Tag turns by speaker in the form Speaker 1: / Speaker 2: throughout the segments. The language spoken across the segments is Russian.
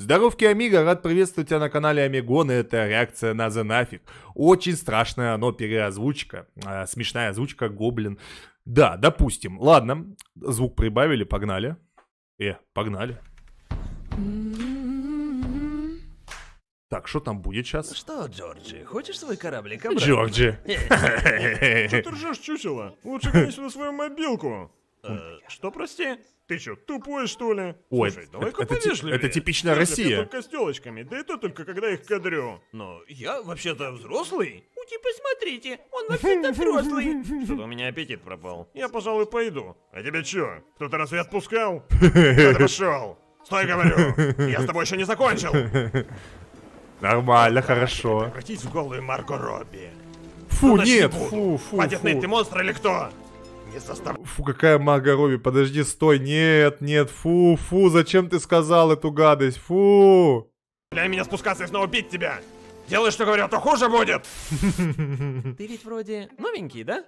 Speaker 1: Здоровки, Амиго, рад приветствовать тебя на канале Амигон, это реакция на The Нафиг. Очень страшная, оно переозвучка, э, смешная озвучка, гоблин. Да, допустим, ладно, звук прибавили, погнали. Э, погнали. Так, что там будет сейчас? Что,
Speaker 2: Джорджи, хочешь свой кораблик обратно? Джорджи. Что ты ржешь, чучело? Лучше, конечно, свою мобилку. Э, что, прости? Ты что, тупой, что ли? Ой, Слушай, давай-ка это, это, типичная Россия. Я только да это только когда их кадрю. Но я вообще-то взрослый. Ути, ну, типа, посмотрите, он вообще-то взрослый. Что-то у меня аппетит пропал. Я, пожалуй, пойду. А тебя что? кто-то разве отпускал? Пошел. Стой, говорю! Я с тобой еще не закончил!
Speaker 1: Нормально, хорошо.
Speaker 2: Превратись в голую Марго Робби. Фу, нет, фу, фу, Патетный, ты монстр или кто? не заставляй. Фу,
Speaker 1: какая мага Руби, подожди, стой, нет, нет, фу, фу, зачем ты сказал эту гадость, фу.
Speaker 2: Дай меня спускаться и снова бить тебя. Делай, что говорю, а то хуже будет. Ты ведь вроде новенький, да?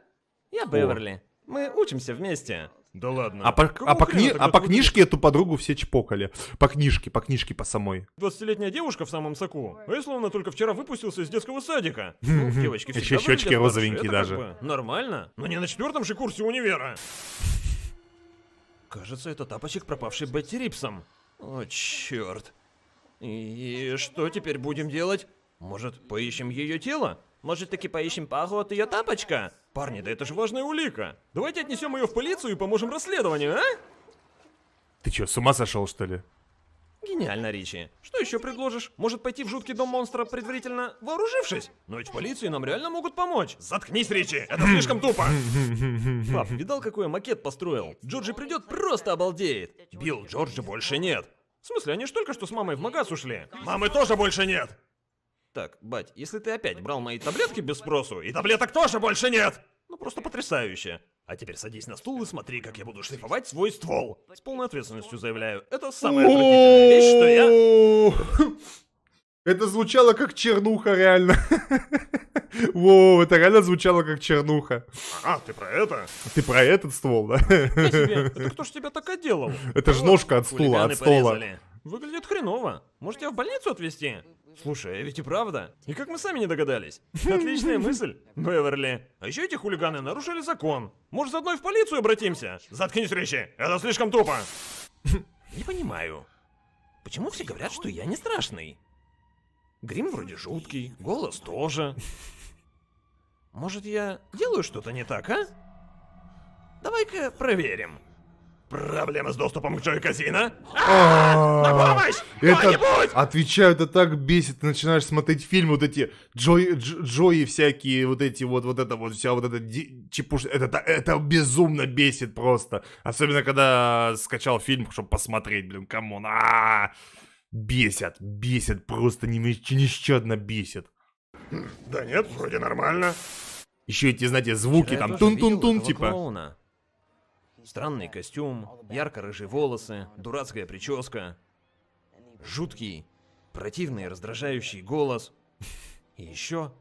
Speaker 2: Я Беверли. Мы учимся вместе. Да ладно. А по, ну, а по, кни... а по
Speaker 1: книжке эту подругу все чпокали. По книжке, по книжке, по самой.
Speaker 2: 20-летняя девушка в самом соку. А я словно только вчера выпустился из детского садика. Ну, девочки Еще щечки розовенькие даже. Нормально. Но не на четвертом же курсе универа. Кажется, это тапочек, пропавший Бетти Рипсом. О, черт. И что теперь будем делать? Может, поищем ее тело? Может, таки поищем Паху от ее тапочка? Парни, да это же важная улика. Давайте отнесем ее в полицию и поможем расследованию, а? Ты что, с ума сошел, что ли? Гениально, Ричи. Что еще предложишь? Может пойти в жуткий дом монстра, предварительно вооружившись? Но ведь в полиции нам реально могут помочь. Заткнись, Ричи, это слишком тупо. Пап, видал, какой я макет построил? Джорджи придет, просто обалдеет. Билл, Джорджи больше нет. В смысле, они ж только что с мамой в магаз ушли. Мамы тоже больше нет. Так, бать, если ты опять брал мои таблетки без спросу, и таблеток тоже больше нет! Ну просто потрясающе. А теперь садись на стул и смотри, как я буду шлифовать свой ствол. С полной ответственностью заявляю, это самая отвратительная
Speaker 1: вещь, что я... Это звучало как чернуха, реально. Воу, это реально звучало как чернуха.
Speaker 2: А, ты про это? Ты про этот ствол, да? Это кто ж тебя так отделал? Это ж ножка от стула, от стола. Выглядит хреново. Может, тебя в больницу отвезти? Слушай, а ведь и правда. И как мы сами не догадались. Отличная мысль, Беверли. А еще эти хулиганы нарушили закон. Может, заодно и в полицию обратимся? Заткнись, Ричи, это слишком тупо. Не понимаю. Почему все говорят, что я не страшный? Грим вроде жуткий, голос тоже. Может, я делаю что-то не так, а? Давай-ка проверим. Проблема с доступом к Джой Казино?
Speaker 1: А, На помощь! кто Отвечаю, это так бесит. Ты начинаешь смотреть фильм, вот эти Джой, Джои всякие, вот эти вот, вот это вот, вся вот эта чепуш... Это, это безумно бесит просто. Особенно, когда скачал фильм, чтобы посмотреть, блин, камон. А, бесят, бесят, просто нещадно бесит.
Speaker 2: Да нет, вроде нормально. Еще эти, знаете, звуки там тун-тун-тун, типа. Странный костюм, ярко-рыжие волосы, дурацкая прическа, жуткий, противный, раздражающий голос. И еще,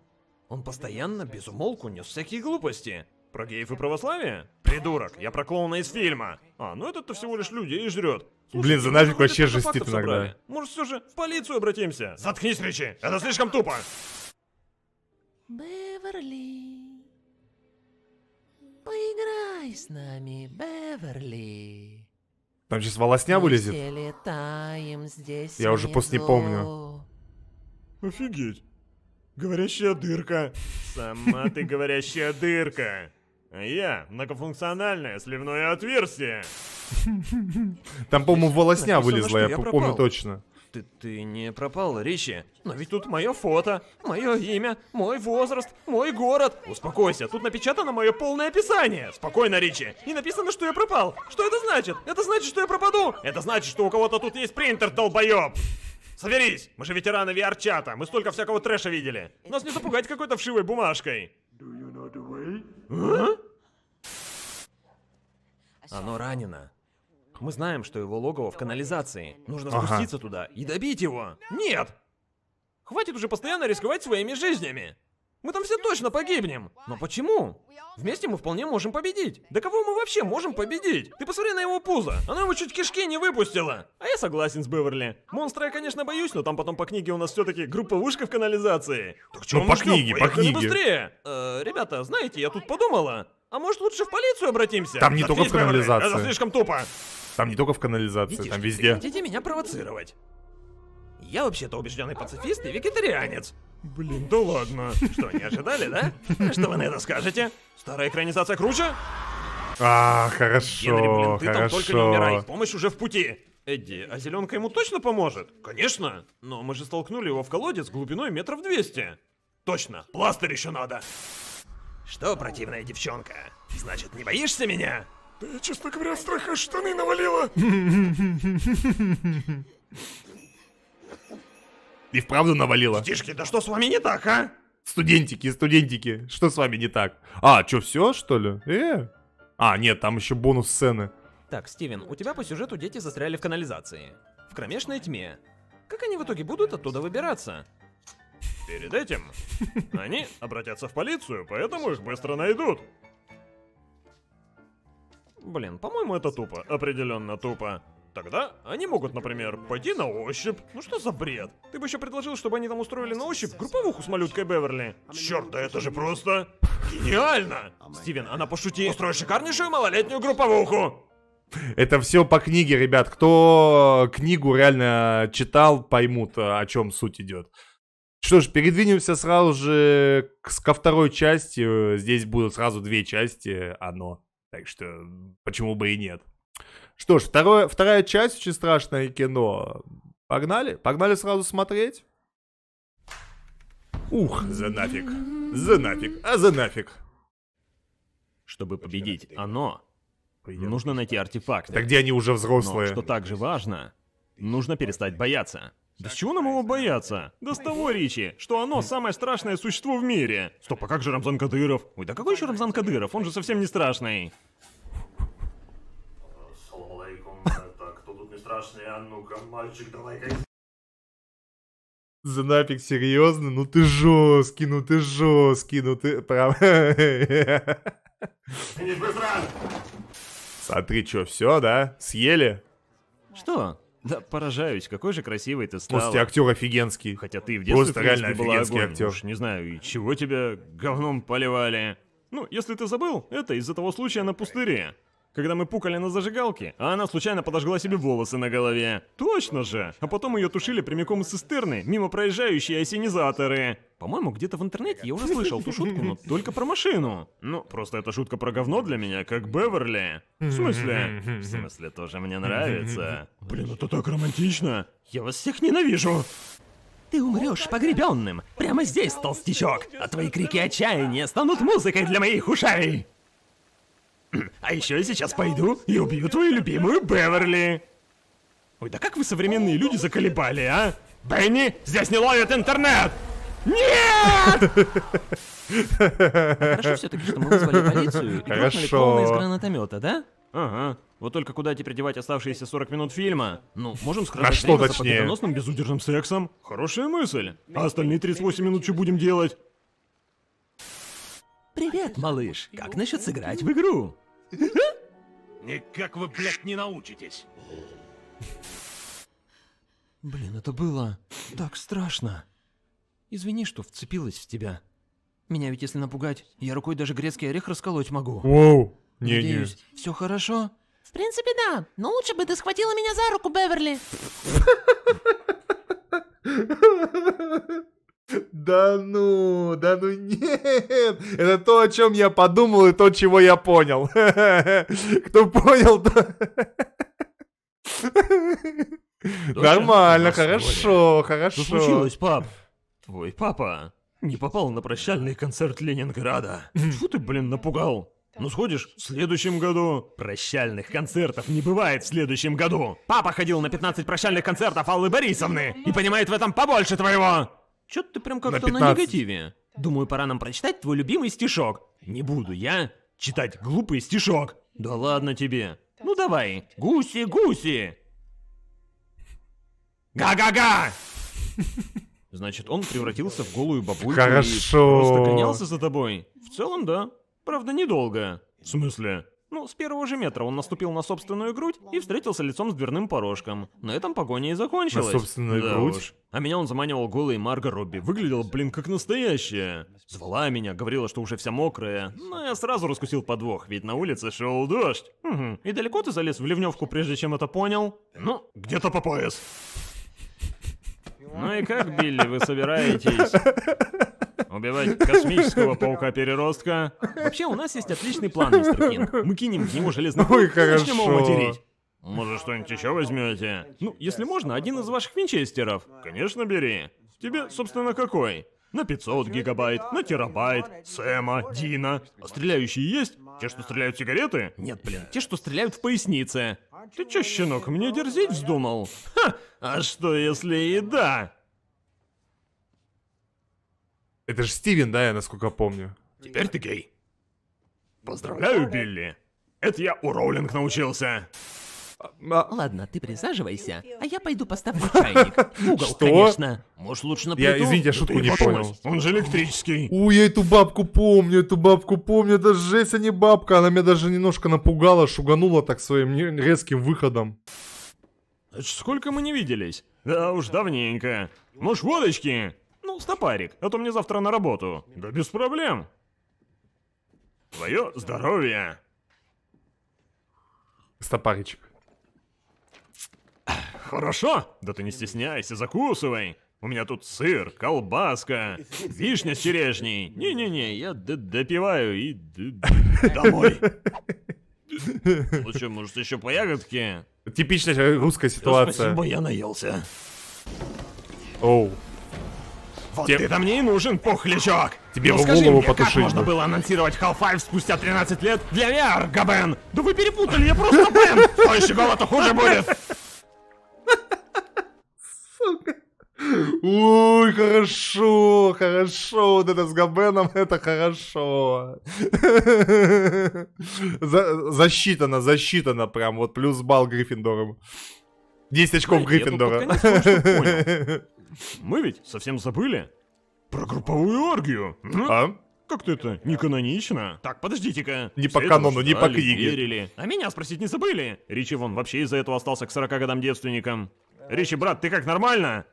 Speaker 2: он постоянно без умолку нес всякие глупости. Про геев и православие? Придурок, я про клоуна из фильма. А, ну этот-то всего лишь люди и жрет.
Speaker 1: Слушай, Блин, за ну нафиг вообще жестит иногда.
Speaker 2: Может, все же в полицию обратимся? Заткнись, Ричи, это слишком тупо. Беверли. Летай с нами, Беверли. Там сейчас волосня вылезет? летаем здесь Я уже после не помню. Офигеть. Говорящая дырка. Сама ты говорящая дырка. А я многофункциональное сливное отверстие.
Speaker 1: Там, по-моему, волосня вылезла, я помню точно.
Speaker 2: Ты, ты не пропал, Ричи? Но ведь тут мое фото, мое имя, мой возраст, мой город. Успокойся, тут напечатано мое полное описание. Спокойно, Ричи. И написано, что я пропал. Что это значит? Это значит, что я пропаду. Это значит, что у кого-то тут есть принтер, долбоеб. Соберись! Мы же ветераны VR-чата, мы столько всякого трэша видели. Нас не запугать какой-то вшивой бумажкой. Do You know а? Оно ранено. Мы знаем, что его логово в канализации. Нужно ага. спуститься туда и добить его. Нет! Хватит уже постоянно рисковать своими жизнями. Мы там все точно погибнем. Но почему? Вместе мы вполне можем победить. Да кого мы вообще можем победить? Ты посмотри на его пузо. Оно ему чуть кишки не выпустило. А я согласен с Беверли. Монстра я, конечно, боюсь, но там потом по книге у нас все-таки группа вышка в канализации. Так что ну, по книге, по книге. быстрее. Э, ребята, знаете, я тут подумала. А может лучше в полицию обратимся? Там не Заткнись, только в канализации. Беверли. Это слишком тупо.
Speaker 1: Там не только в канализации, Видишь, там везде. хотите
Speaker 2: меня провоцировать? Я вообще-то убежденный пацифист и вегетарианец. Блин, да ладно. Что, не ожидали, да? Что вы на это скажете? Старая экранизация круче?
Speaker 1: А, хорошо,
Speaker 2: Генри, блин, ты там только не умирай, помощь уже в пути. Эдди, а зеленка ему точно поможет? Конечно. Но мы же столкнули его в колодец глубиной метров 200. Точно, пластырь еще надо. Что, противная девчонка? Значит, не боишься меня? Да я, честно говоря, страха штаны навалила.
Speaker 1: И вправду навалила. Детишки, да
Speaker 2: что с вами не так, а? Студентики,
Speaker 1: студентики, что с вами не так? А, что, все, что ли? Э? А, нет, там еще бонус сцены.
Speaker 2: Так, Стивен, у тебя по сюжету дети застряли в канализации. В кромешной тьме. Как они в итоге будут оттуда выбираться? Перед этим они обратятся в полицию, поэтому их быстро найдут. Блин, по-моему, это тупо. Определенно тупо. Тогда они могут, например, пойти на ощупь. Ну что за бред? Ты бы еще предложил, чтобы они там устроили на ощупь групповуху с малюткой Беверли. Черт, да это же просто... Гениально! Стивен, она пошути. Устрой шикарнейшую малолетнюю групповуху!
Speaker 1: Это все по книге, ребят. Кто э, книгу реально читал, поймут, э, о чем суть идет. Что ж, передвинемся сразу же ко второй части. Э, здесь будут сразу две части. Оно. Так что почему бы и нет. Что ж, второе, вторая часть очень страшное кино. Погнали? Погнали сразу смотреть? Ух, за нафиг.
Speaker 2: За нафиг. А за нафиг. Чтобы победить оно, нужно найти артефакты. Так где они уже взрослые? Но, что также важно, нужно перестать бояться. Да с чего нам его бояться? Да с того, Ричи, что оно самое страшное существо в мире. Стоп, а как же Рамзан Кадыров? Ой, да какой еще Рамзан Кадыров? Он же совсем не страшный. Салам алейкум. Так, кто тут не страшный? А ну-ка, мальчик, давай-ка
Speaker 1: за нафиг серьезно, ну ты жесткий, ну ты жесткий, ну ты прав.
Speaker 2: Смотри, что, все, да? Съели? Что? Да, поражаюсь, какой же красивый ты стал. Слушайте, актер
Speaker 1: офигенский. Хотя ты в детстве Просто в реально была офигенский огонь. актер. Уж не знаю, и
Speaker 2: чего тебя говном поливали. Ну, если ты забыл, это из-за того случая на пустыре. Когда мы пукали на зажигалке, а она случайно подожгла себе волосы на голове. Точно же! А потом ее тушили прямиком из цистерны, мимо проезжающие осенизаторы. По-моему, где-то в интернете я уже слышал ту шутку, но только про машину. Ну, просто эта шутка про говно для меня, как Беверли. В смысле? В смысле, тоже мне нравится. Блин, это так романтично. Я вас всех ненавижу. Ты умрешь погребенным. Прямо здесь, толстячок. А твои крики отчаяния станут музыкой для моих ушей. А еще я сейчас пойду и убью твою любимую Беверли. Ой, да как вы современные люди заколебали, а? Бенни, здесь не ловят интернет! Нет!
Speaker 1: А хорошо все-таки, что мы вызвали полицию и грохнули клоуна из гранатомета, да?
Speaker 2: Ага. Вот только куда теперь девать оставшиеся 40 минут фильма? Ну, можем скрадать а что время точнее? за победоносным безудержным сексом. Хорошая мысль. А остальные 38 минут что будем делать? Привет, малыш. Как насчет сыграть в игру? Никак вы, блядь, не научитесь. Блин, это было так страшно. Извини, что вцепилась в тебя. Меня ведь если напугать, я рукой даже грецкий орех расколоть могу. Воу, не, Надеюсь, не. все хорошо? В принципе, да. Но лучше бы ты схватила меня за руку, Беверли.
Speaker 1: Да ну, да ну нет. Это то, о чем я подумал и то, чего я понял. Кто понял, то...
Speaker 2: Нормально, хорошо, хорошо. Что случилось, пап? Твой папа не попал на прощальный концерт Ленинграда. Фу ты, блин, напугал. Ну сходишь в следующем году. Прощальных концертов не бывает в следующем году. Папа ходил на 15 прощальных концертов Аллы Борисовны и понимает в этом побольше твоего. Чё ты прям как-то на, 15. на негативе. Думаю, пора нам прочитать твой любимый стишок. Не буду я читать глупый стишок. Да ладно тебе. Ну давай, гуси-гуси. Га-га-га! Значит, он превратился в голую бабульку Хорошо. и просто гонялся за тобой. В целом, да. Правда, недолго. В смысле? Ну, с первого же метра он наступил на собственную грудь и встретился лицом с дверным порожком. На этом погоня и закончилась. На собственную да грудь? Уж. А меня он заманивал голой Марго Робби. Выглядел, блин, как настоящая. Звала меня, говорила, что уже вся мокрая. Но ну, я сразу раскусил подвох, ведь на улице шел дождь. Угу. И далеко ты залез в ливневку, прежде чем это понял? Ну, где-то по пояс. Ну и как, Билли, вы собираетесь убивать космического паука-переростка? Вообще, у
Speaker 1: нас есть отличный план, мистер Кинг. Мы кинем к нему железный Ой, хорошо. начнем его материть.
Speaker 2: Может, что-нибудь еще возьмете? Ну, если можно, один из ваших винчестеров. Конечно, бери. Тебе, собственно, какой? На 500 гигабайт, на терабайт, Сэма, Дина. А стреляющие есть? Те, что стреляют в сигареты? Нет, блин, те, что стреляют в пояснице. Ты чё, щенок, мне дерзить вздумал? Ха! А что, если и да? Это же Стивен, да, я насколько помню. Теперь ты гей. Поздравляю, Билли. Это я у Роулинг научился. А. Ладно, ты присаживайся, а я пойду поставлю чайник. угол, Что? конечно. Может, лучше на Я, плиту? извините, я шутку не понял. Он же электрический.
Speaker 1: У, я эту бабку помню, эту бабку помню. Это жесть, а не бабка. Она меня даже немножко напугала, шуганула так своим резким выходом.
Speaker 2: Сколько мы не виделись? Да уж давненько. Может, водочки? Ну, стопарик, а то мне завтра на работу. Да без проблем. Твое здоровье. Стопаричек. Хорошо? Да ты не стесняйся, закусывай. У меня тут сыр, колбаска, вишня с черешней. Не-не-не, я допиваю и домой. Лучше, может, еще по ягодке?
Speaker 1: Типичная русская ситуация. Спасибо, я наелся. Оу.
Speaker 2: Вот Тем... ты-то мне и нужен, пухлячок! Тебе ну, голову мне, потушить, как можно было анонсировать Half-Life спустя 13 лет для VR, Габен? Да вы перепутали, я просто Бен! Что еще голова-то хуже будет?
Speaker 1: Ой, хорошо, хорошо, вот это с Габеном, это хорошо. За, засчитано, засчитано прям, вот плюс балл Гриффиндору. 10 очков Гриффиндора.
Speaker 2: Мы ведь совсем забыли про групповую оргию. Ну, а? Как-то это не канонично. Так, подождите-ка. Не по канону, не по книге. Верили. А меня спросить не забыли. Ричи вон вообще из-за этого остался к 40 годам девственником. Ричи, брат, ты как, нормально?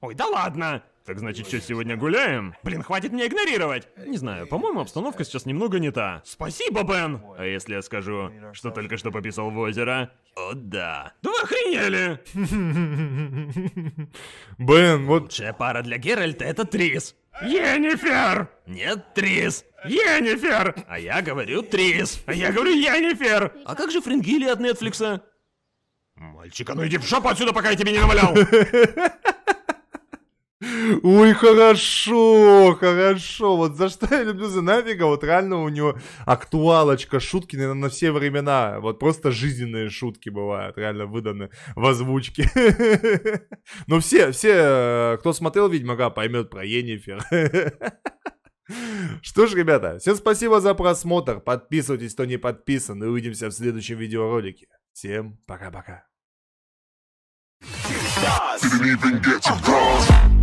Speaker 2: Ой, да ладно! Так значит, что, сегодня гуляем? Блин, хватит меня игнорировать! Не знаю, по-моему, обстановка сейчас немного не та. Спасибо, Бен! А если я скажу, что только что пописал в озеро? О, да. Да вы охренели! Бен, вот... Лучшая пара для Геральта — это Трис. Енифер! Нет, Трис! Енифер! А я говорю Трис! А я говорю Енифер! А как же Фрингили от Нетфликса? Мальчик, а ну иди в жопу отсюда, пока я тебе не навалял!
Speaker 1: Ой, хорошо, хорошо. Вот за что я люблю за нафига. Вот реально у него актуалочка, шутки на, на все времена. Вот просто жизненные шутки бывают, реально выданы в озвучке. Но все, все, э, кто смотрел Ведьмака, поймет про Енифер. Что ж, ребята, всем спасибо за просмотр. Подписывайтесь, кто не подписан. И увидимся в следующем видеоролике. Всем пока-пока. Didn't even get to cross.